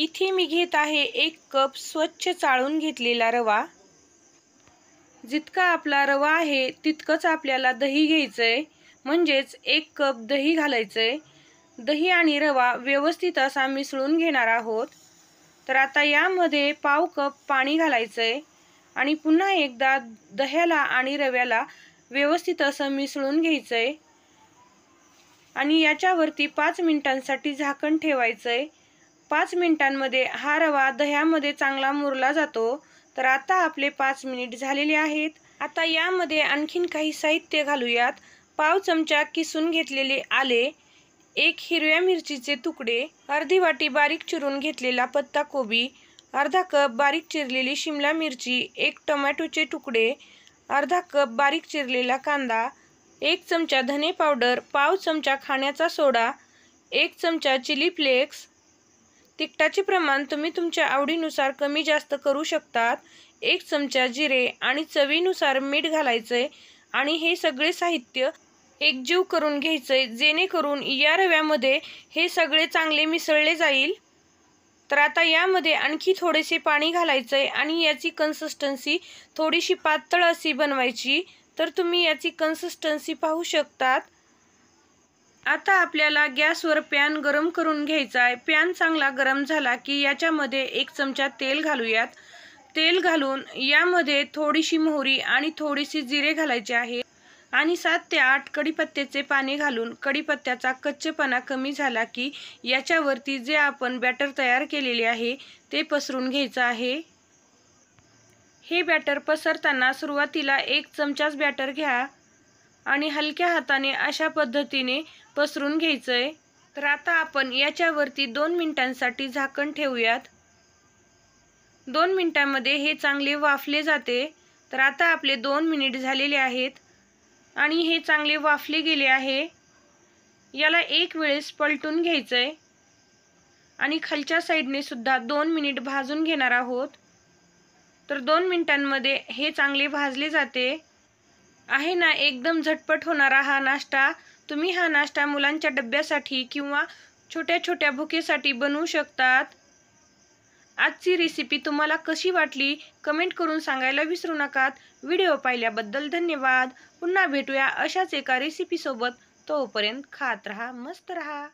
इथे मी घेत आहे एक कप स्वच्छ चाळून घेतलेला रवा जितका आपला रवा आहे तितकंच आपल्याला दही घ्यायचं आहे म्हणजेच एक कप दही घालायचं आहे दही आणि रवा व्यवस्थित असा मिसळून घेणार आहोत तर आता यामध्ये पाव कप पाणी घालायचं आहे आणि पुन्हा एकदा दह्याला आणि रव्याला व्यवस्थित असं मिसळून घ्यायचं आहे आणि याच्यावरती पाच मिनिटांसाठी झाकण ठेवायचं आहे पाच मिनिटांमध्ये हा रवा दह्यामध्ये चांगला मुरला जातो तर आता आपले पाच मिनिट झालेले आहेत आता यामध्ये आणखीन काही साहित्य घालूयात पाव चमचा किसून घेतलेले आले एक हिरव्या मिरचीचे तुकडे अर्धी वाटी बारीक चिरून घेतलेला पत्ता कोबी अर्धा कप बारीक चिरलेली शिमला मिरची एक टोमॅटोचे तुकडे अर्धा कप बारीक चिरलेला कांदा एक चमचा धने पावडर पाव चमचा खाण्याचा सोडा एक चमचा चिली फ्लेक्स तिखटाचे प्रमाण तुम्ही तुमच्या आवडीनुसार कमी जास्त करू शकतात एक चमचा जिरे आणि चवीनुसार मीठ घालायचे आणि हे सगळे साहित्य एकजीव करून घ्यायचे जेणेकरून या रव्यामध्ये हे सगळे चांगले मिसळले जाईल तर आता यामध्ये आणखी थोडेसे पाणी घालायचं आहे आणि याची कन्सिस्टन्सी थोडीशी पातळ अशी बनवायची तर तुम्ही याची कन्सिस्टन्सी पाहू शकतात आता आपल्याला गॅसवर पॅन गरम करून घ्यायचा आहे पॅन चांगला गरम झाला की याच्यामध्ये एक चमचा तेल घालूयात तेल घालून यामध्ये थोडीशी मोहरी आणि थोडीशी जिरे घालायचे आहे आणि सात ते आठ कढीपत्त्याचे पाणी घालून कढीपत्त्याचा कच्चेपणा कमी झाला की याच्यावरती जे आपण बॅटर तयार केलेले आहे ते पसरून घ्यायचं आहे हे बॅटर पसरताना सुरुवातीला एक चमचाच बॅटर घ्या आणि हलक्या हाताने अशा पद्धतीने पसरून घ्यायचं आहे तर आता आपण याच्यावरती दोन मिनिटांसाठी झाकण ठेवूयात दोन मिनिटांमध्ये हे चांगले वाफले जाते तर आता आपले दोन मिनिट झालेले आहेत आणि हे चांगले वाफले गेले आहे याला एक वेळेस पलटून घ्यायचं आहे आणि खालच्या साईडने सुद्धा दोन मिनिट भाजून घेणार आहोत तर दोन मिनिटांमध्ये हे चांगले भाजले जाते आहे ना एकदम झटपट होणारा हा नाश्ता तुम्ही हा नाश्ता मुलांच्या डब्यासाठी किंवा छोट्या छोट्या भुकेसाठी बनवू शकतात आजची रेसिपी तुम्हाला कशी वाटली कमेंट करून सांगायला विसरू नका व्हिडिओ पाहिल्याबद्दल धन्यवाद पुन्हा भेटूया अशाच एका रेसिपीसोबत तोपर्यंत खात राहा मस्त रहा